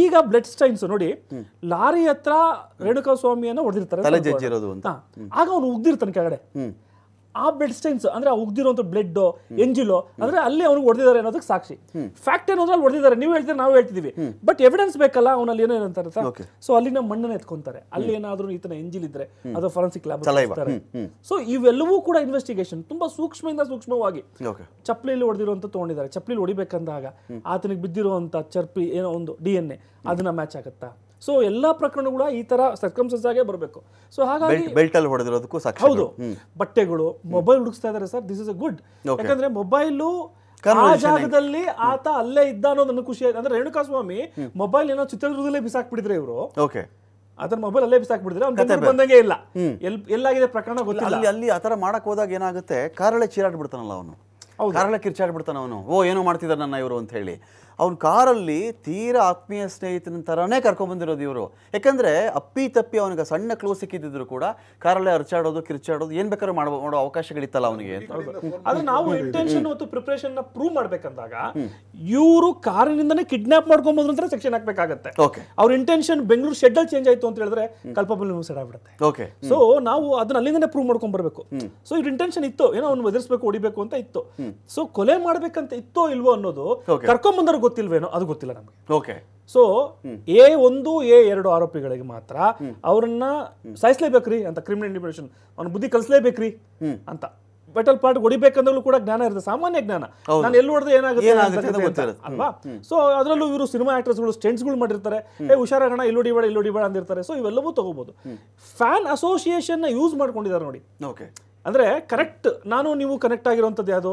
ಈಗ blood stains ನೋಡಿ lorry ಹತ್ರ ರೇಣುಕಾ ಸ್ವಾಮಿಯನ್ನು ಹೊಡೆದಿರ್ತಾರೆ ಆಗ ಅವನು ಉಗ್ದಿರ್ತಾನೆ ಕೆಳಗಡೆ ಆ ಬ್ಲಡ್ ಸ್ಟೈನ್ಸ್ ಅಂದ್ರೆ ಉಗ್ದಿರೋ ಬ್ಲಡ್ ಎಂಜಿಲೋ ಅಂದ್ರೆ ಅಲ್ಲಿ ಅವ್ನಿಗೆ ಹೊಡೆದಿದ್ದಾರೆ ಅನ್ನೋದಕ್ಕೆ ಸಾಕ್ಷಿ ಫ್ಯಾಕ್ಟ್ ಏನಂದ್ರೆ ಅಲ್ಲಿ ಹೊಡೆದಿದ್ದಾರೆ ನೀವು ಹೇಳ್ತೀರಿ ನಾವು ಹೇಳ್ತಿದೀವಿ ಬಟ್ ಎವಿಡೆನ್ಸ್ ಬೇಕಲ್ಲ ಅವನಲ್ಲಿ ಏನೋ ಅಂತಾರೆ ಸೊ ಅಲ್ಲಿನ ಮಣ್ಣನ್ನ ಎತ್ಕೊಂತಾರೆ ಅಲ್ಲಿ ಏನಾದ್ರೂ ಈತನ ಎಂಜಿಲ್ ಇದ್ರೆ ಅದು ಫೋರೆನ್ಸಿಕ್ ಲ್ಯಾಬ್ ಸೊ ಇವೆಲ್ಲವೂ ಕೂಡ ಇನ್ವೆಸ್ಟಿಗೇಷನ್ ತುಂಬಾ ಸೂಕ್ಷ್ಮದಿಂದ ಸೂಕ್ಷ್ಮವಾಗಿ ಚಪ್ಪಲಿಯಲ್ಲಿ ಹೊಡೆದಿರುವಂತ ತಗೊಂಡಿದ್ದಾರೆ ಚಪ್ಪಲಿ ಹೊಡಿಬೇಕಂದಾಗ ಆತನಿಗೆ ಬಿದ್ದಿರುವಂತ ಚರ್ಪಿ ಏನೋ ಒಂದು ಡಿ ಎನ್ ಎ ಅದನ್ನ ಮ್ಯಾಚ್ ಆಗುತ್ತಾ ಸೊ ಎಲ್ಲ ಪ್ರಕರಣಗಳು ಈ ತರ ಥರ ಆಗೇ ಬರಬೇಕು ಸೊ ಹಾಗಾಗಿ ಅಲ್ಲಿ ಹೊಡೆದಿರೋದಕ್ಕೂ ಹೌದು ಬಟ್ಟೆಗಳು ಮೊಬೈಲ್ ಹುಡುಕ್ತಾ ಇದ್ದಾರೆ sir this is a good ಯಾಕಂದ್ರೆ ಮೊಬೈಲ್ ಆ ಜಾಗದಲ್ಲಿ ಆತ ಅಲ್ಲೇ ಇದ್ದ ಅನ್ನೋದು ನನ್ನ ಖುಷಿ ಆಯ್ತು ಅಂದ್ರೆ ರೇಣುಕಾಸ್ವಾಮಿ ಮೊಬೈಲ್ ಏನೋ ಚಿತ್ರದುರ್ಗದಲ್ಲೇ ಬಿಸಾಕ್ಬಿಟ್ಟಿದ್ರೆ ಇವರು ಓಕೆ ಅದರ ಮೊಬೈಲ್ ಅಲ್ಲೇ ಬಿಸಾಕ್ಬಿಟ್ಟಿದ್ರೆ ಅವ್ನು ಬಂದಂಗೆ ಇಲ್ಲ ಎಲ್ ಎಲ್ಲಾಗಿದೆ ಪ್ರಕರಣ ಗೊತ್ತಿಲ್ಲ ಅಲ್ಲಿ ಅಲ್ಲಿ ಆ ಮಾಡಕ್ ಹೋದಾಗ ಏನಾಗುತ್ತೆ ಕಾರಳೆ ಚೀರಾಡ್ಬಿಡ್ತಾನಲ್ಲ ಅವನು ಕಾರಳೆ ಕಿರ್ಚಾಡ್ಬಿಡ್ತಾನ ಅವನು ಓ ಏನೋ ಮಾಡ್ತಿದ್ದಾರೆ ನನ್ನ ಇವರು ಅಂತ ಹೇಳಿ ಅವ್ನ ಕಾರಲ್ಲಿ ತೀರಾ ಆತ್ಮೀಯ ಸ್ನೇಹಿತನ ಥರನೇ ಬಂದಿರೋದು ಇವರು ಯಾಕಂದರೆ ಅಪ್ಪಿ ತಪ್ಪಿ ಅವನಿಗೆ ಸಣ್ಣ ಕ್ಲೋಸ್ ಸಿಕ್ಕಿದ್ರು ಕೂಡ ಕಾರಲ್ಲೇ ಅರ್ಚಾಡೋದು ಕಿರ್ಚಾಡೋದು ಏನು ಬೇಕಾದ್ರೂ ಮಾಡೋ ಮಾಡೋ ಅವಕಾಶಗಳಿತ್ತಲ್ಲ ಅವನಿಗೆ ಅದು ನಾವು ಇಂಟೆನ್ಷನ್ ಮತ್ತು ಪ್ರಿಪ್ರೇಷನ್ ಪ್ರೂವ್ ಮಾಡ್ಬೇಕಂದಾಗ ಇವರು ಕಾರಿನಿಂದನೇ ಕಿಡ್ನಾಪ್ ಮಾಡ್ಕೊಂಬೋದು ಅಂತ ಸೆಕ್ಷನ್ ಹಾಕ್ಬೇಕಾಗತ್ತೆ ಓಕೆ ಅವ್ರ ಇಂಟೆನ್ಷನ್ ಬೆಂಗಳೂರು ಶೆಡ್ಯೂಲ್ ಚೇಂಜ್ ಆಯಿತು ಅಂತ ಹೇಳಿದ್ರೆ ಕಲ್ಪಬಲ್ ಸೆಡ್ ಆಗ್ಬಿಡುತ್ತೆ ಓಕೆ ಸೊ ನಾವು ಅದನ್ನ ಅಲ್ಲಿಂದನೇ ಪ್ರೂವ್ ಮಾಡ್ಕೊಂಡ್ ಬರಬೇಕು ಸೊ ಇವ್ರ ಇಂಟೆನ್ಷನ್ ಇತ್ತು ಏನೋ ಅವ್ನು ಎದುರಿಸಬೇಕು ಹೊಡಿಬೇಕು ಅಂತ ಇತ್ತು ಸೊ ಕೊಲೆ ಮಾಡ್ಬೇಕಂತ ಇತ್ತೋ ಇಲ್ವೋ ಅನ್ನೋದು ಕರ್ಕೊಂಬಂದ್ರೆ ಗೊತ್ತಿಲ್ವೇನೋ ಅದು ಗೊತ್ತಿಲ್ಲ ನಮಗೆ ಓಕೆ ಸೊ ಎ ಒಂದು ಎ ಎರಡು ಆರೋಪಿಗಳಿಗೆ ಮಾತ್ರ ಅವರನ್ನ ಸಾಯಿಸ್ಲೇಬೇಕ್ರಿ ಅಂತ ಕ್ರಿಮಿನಲ್ ಇಂಡಿಮಿನೇಷನ್ ಅವ್ನ ಬುದ್ಧಿ ಕಲಿಸ್ಲೇಬೇಕ್ರಿ ಅಂತ ಬೆಟಲ್ ಪಾರ್ಟ್ ಹೊಡಿಬೇಕಂದ್ರೂ ಕೂಡ ಜ್ಞಾನ ಇರುತ್ತೆ ಸಾಮಾನ್ಯ ಜ್ಞಾನ ನಾನು ಎಲ್ಲಿ ಹೊಡೆದ್ರೆ ಏನಾಗುತ್ತೆ ಅಲ್ವಾ ಸೊ ಅದರಲ್ಲೂ ಇವರು ಸಿನಿಮಾ ಗಳು ಆಕ್ಟರ್ಸ್ಗಳು ಗಳು ಮಾಡಿರ್ತಾರೆ ಏ ಹುಷಾರಾಗಣ ಇಲ್ಲಿ ಹೊಡಿಬೇಡ ಇಲ್ಲಿ ಹೊಡಿಬೇಡ ಅಂದಿರ್ತಾರೆ ಸೊ ಇವೆಲ್ಲವೂ ತಗೋಬಹುದು ಫ್ಯಾನ್ ಅಸೋಸಿಯೇಷನ್ ಯೂಸ್ ಮಾಡ್ಕೊಂಡಿದ್ದಾರೆ ನೋಡಿ ಓಕೆ ಅಂದ್ರೆ ಕರೆಕ್ಟ್ ನಾನು ನೀವು ಕನೆಕ್ಟ್ ಆಗಿರುವಂಥದ್ದು ಯಾವುದು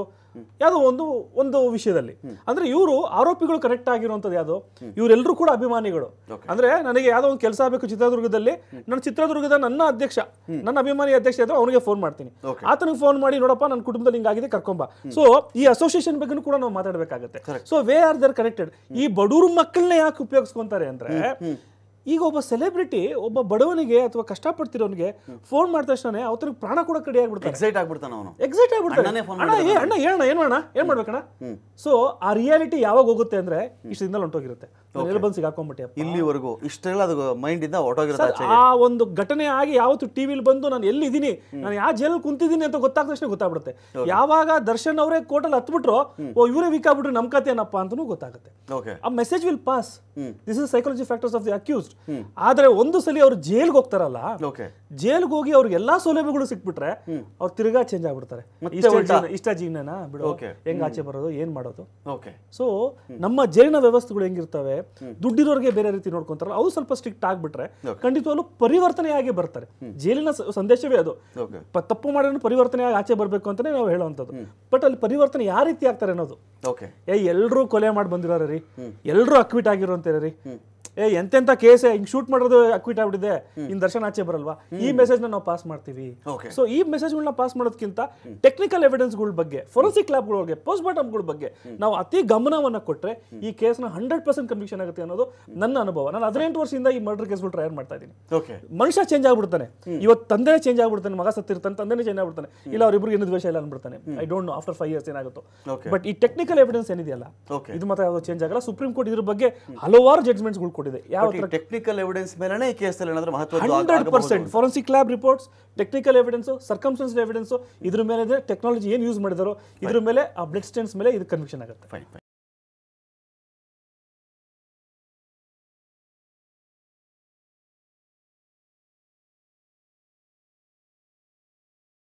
ಯಾವುದೋ ಒಂದು ಒಂದು ವಿಷಯದಲ್ಲಿ ಅಂದ್ರೆ ಇವರು ಆರೋಪಿಗಳು ಕನೆಕ್ಟ್ ಆಗಿರುವಂಥದ್ದು ಯಾವುದು ಇವರೆಲ್ಲರೂ ಕೂಡ ಅಭಿಮಾನಿಗಳು ಅಂದ್ರೆ ನನಗೆ ಯಾವುದೋ ಒಂದು ಕೆಲಸ ಬೇಕು ಚಿತ್ರದುರ್ಗದಲ್ಲಿ ನನ್ನ ಚಿತ್ರದುರ್ಗದ ನನ್ನ ಅಧ್ಯಕ್ಷ ನನ್ನ ಅಭಿಮಾನಿ ಅಧ್ಯಕ್ಷ ಇದ್ರು ಅವನಿಗೆ ಫೋನ್ ಮಾಡ್ತೀನಿ ಆತನಿಗೆ ಫೋನ್ ಮಾಡಿ ನೋಡಪ್ಪ ನನ್ನ ಕುಟುಂಬದಲ್ಲಿ ಹಿಂಗಾಗಿದೆ ಕರ್ಕೊಂಬ ಸೊ ಈ ಅಸೋಸಿಯೇಷನ್ ಬಗ್ಗೆ ಕೂಡ ನಾವು ಮಾತಾಡಬೇಕಾಗುತ್ತೆ so we are there connected ಈ ಬಡೂರು ಮಕ್ಕಳನ್ನ ಯಾಕೆ ಉಪಯೋಗಿಸ್ಕೊಂತಾರೆ ಅಂದ್ರೆ ಈಗ ಒಬ್ಬ ಸೆಲೆಬ್ರಿಟಿ ಒಬ್ಬ ಬಡವನಿಗೆ ಅಥವಾ ಕಷ್ಟಪಡ್ತಿರೋನಿಗೆ ಫೋನ್ ಮಾಡಿದ ತಕ್ಷಣ ಅವತನ ಪ್ರಾಣ ಕೂಡ ಕಡಿ ಆಗ್ಬಿಡ್ತಾರೆ ಎಕ್ಸೈಟ್ ಆಗ್ಬಿಡ್ತಾನೆ ಅವನು ಎಕ್ಸೈಟ್ ಆಗ್ಬಿಡ್ತಾನೆ ಅಣ್ಣ ಏ ಅಣ್ಣ ಹೇಳಣ ಏನು ಅಣ್ಣ ಏನು ಮಾಡ್ಬೇಕಣ್ಣ ಸೊ ಆ ರಿಯಾಲಿಟಿ ಯಾವಾಗ ಹೋಗುತ್ತೆ ಅಂದ್ರೆ ಇಷ್ಟದಿಂದ ಹೊಂಟೋಗಿರುತ್ತೆ ಎಲ್ಲಿ ಬಂದು ಇಲ್ಲಿವರೆಗೂ ಇಷ್ಟೆಲ್ಲ ಅದು ಮೈಂಡಿಂದ ಹೊರಟೋಗಿರುತ್ತೆ ಆ ಒಂದು ಘಟನೆ ಆಗಿ ಯಾವತ್ತು ಟಿವಿಲಿ ಬಂದು ನಾನು ಎಲ್ಲಿದ್ದೀನಿ ನಾನು ಯಾವ ಜೈಲಲ್ಲಿ ಕುಂತಿದ್ದೀನಿ ಅಂತ ಗೊತ್ತಾದ ತಕ್ಷಣ ಗೊತ್ತಾಗ್ಬಿಡುತ್ತೆ ಯಾವಾಗ ದರ್ಶನ್ ಅವರೇ ಕೋರ್ಟಲ್ಲಿ ಹತ್ಬಿಟ್ರು ಓ ಇವರೇ ವೀಕ್ ಆಗ್ಬಿಟ್ರು ನಮ್ಮ ಕಥೆ ಏನಪ್ಪ ಅಂತಲೂ ಗೊತ್ತಾಗುತ್ತೆ ಆ message will pass this is psychology factors of the accused almost ಆದ್ರೆ ಒಂದು ಸಲ ಅವ್ರು ಜೈಲ್ಗೆ ಹೋಗ್ತಾರಲ್ಲ ಜೈಲ್ಗೆ ಹೋಗಿ ಅವ್ರಿಗೆ ಎಲ್ಲಾ ಸೌಲಭ್ಯಗಳು ಸಿಕ್ಬಿಟ್ರೆ ಅವ್ರು ತಿರ್ಗಾ ಚೇಂಜ್ ಆಗ್ಬಿಡ್ತಾರೆ ಇಷ್ಟ ಜೀವನನ ಬಿಡು ಹೆಂಗ್ ಆಚೆ ಬರೋದು ಏನ್ ಮಾಡೋದು ಸೊ ನಮ್ಮ ಜೈಲಿನ ವ್ಯವಸ್ಥೆಗಳು ಹೆಂಗಿರ್ತವೆ ದುಡ್ಡಿರೋರಿಗೆ ಬೇರೆ ರೀತಿ ನೋಡ್ಕೊಂತಾರಲ್ಲ ಅವ್ರು ಸ್ವಲ್ಪ ಸ್ಟ್ರಿಕ್ಟ್ ಆಗ್ಬಿಟ್ರೆ ಖಂಡಿತವಾಗ್ಲೂ ಪರಿವರ್ತನೆಯಾಗಿ ಬರ್ತಾರೆ ಜೈಲಿನ ಸಂದೇಶವೇ ಅದು ತಪ್ಪು ಮಾಡಿದ್ರು ಪರಿವರ್ತನೆಯಾಗಿ ಆಚೆ ಬರಬೇಕು ಅಂತಾನೆ ನಾವು ಹೇಳುವಂತದ್ದು ಬಟ್ ಅಲ್ಲಿ ಪರಿವರ್ತನೆ ಯಾವ ರೀತಿ ಆಗ್ತಾರೆ ಅನ್ನೋದು ಏ ಎಲ್ಲರೂ ಕೊಲೆ ಮಾಡಿ ಬಂದಿರೋ ರೀ ಎಲ್ಲರೂ ಅಕ್ವಿಟ್ ಆಗಿರೋ ರೀ ಏ ಎಂತೆಂತ ಕೇಸ್ ಹಿಂಗ್ ಶೂಟ್ ಮಾಡೋದು ಅಕ್ವಿಟ್ ಆಗ್ಬಿಟ್ಟಿದೆ ಇನ್ ದರ್ಶನ ಆಚೆ ಬರಲ್ವಾ ಈ ಮೆಸೇಜ್ ನಾವು ಪಾಸ್ ಮಾಡ್ತೀವಿ ಸೊ ಈ ಮೆಸೇಜ್ ಗಳನ್ನ ಪಾಸ್ ಮಾಡೋದಕ್ಕಿಂತ ಟೆಕ್ನಿಕಲ್ ಗಳ ಬಗ್ಗೆ ಫೊರೆನ್ಸಿಕ್ ಲ್ಯಾಬ್ಗಳ ಬಗ್ಗೆ ಪೋಸ್ಟ್ ಗಳ ಬಗ್ಗೆ ನಾವು ಅತಿ ಗಮನವನ್ನ ಕೊಟ್ಟರೆ ಈ ಕೇಸ್ನ ಹಂಡ್ರೆಡ್ ಪರ್ಸೆಂಟ್ ಕನ್ವಿಕ್ಷನ್ ಆಗುತ್ತೆ ಅನ್ನೋದು ನನ್ನ ಅನುಭವ ನಾನು ಹದಿನೆಂಟು ವರ್ಷದಿಂದ ಈ ಮರ್ಡರ್ ಕೇಸ್ಗಳು ಟ್ರೈ ಮಾಡ್ತಾ ಇದ್ದೀನಿ ಮನುಷ್ಯ ಚೇಂಜ್ ಆಗ್ಬಿಡ್ತಾನೆ ಇವತ್ತು ತಂದೆ ಚೇಂಜ್ ಆಗ್ಬಿಡ್ತಾನೆ ಮಗ ಸತ್ತಿರ್ತಾನೆ ತಂದೆನೇ ಚೇಂಜ್ ಆಗ್ಬಿಡ್ತಾನೆ ಇಲ್ಲ ಅವ್ರಿಬ್ರಿಗೆ ಏನು ದ್ವೇಷ ಇಲ್ಲ ಅನ್ಬಿಡ್ತಾನೆ I don't know after five years ಏನಾಗುತ್ತೋ ಬಟ್ ಈ ಟೆಕ್ನಿಕಲ್ ಎವಿಡೆನ್ಸ್ ಏನಿದೆಯಲ್ಲ ಇದು ಮಾತ್ರ ಚೇಂಜ್ ಆಗಲ್ಲ ಸುಪ್ರೀಂ ಕೋರ್ಟ್ ಇದ್ರ ಬಗ್ಗೆ ಹಲವಾರು ಗಳು ಕೊಟ್ಟಿದೆ ಯಾವ ಟೆಕ್ನಿಕಲ್ ಎವಿಡೆನ್ಸ್ ಮೇಲೆ ಕೇಸಲ್ಲಿ ಏನಾದರೂ ಮಹತ್ವ hundred percent forensic lab reports technical evidence circumstance evidence ಇದ್ರ ಮೇಲೆ ಟೆಕ್ನಾಲಜಿ ಏನು ಯೂಸ್ ಮಾಡಿದಾರೋ ಇದ್ರ ಮೇಲೆ ಆ ಬ್ಲಡ್ ಸ್ಟೆನ್ಸ್ ಮೇಲೆ ಇದು ಕನ್ವಿಕ್ಷನ್ ಆಗುತ್ತೆ ಫೈನ್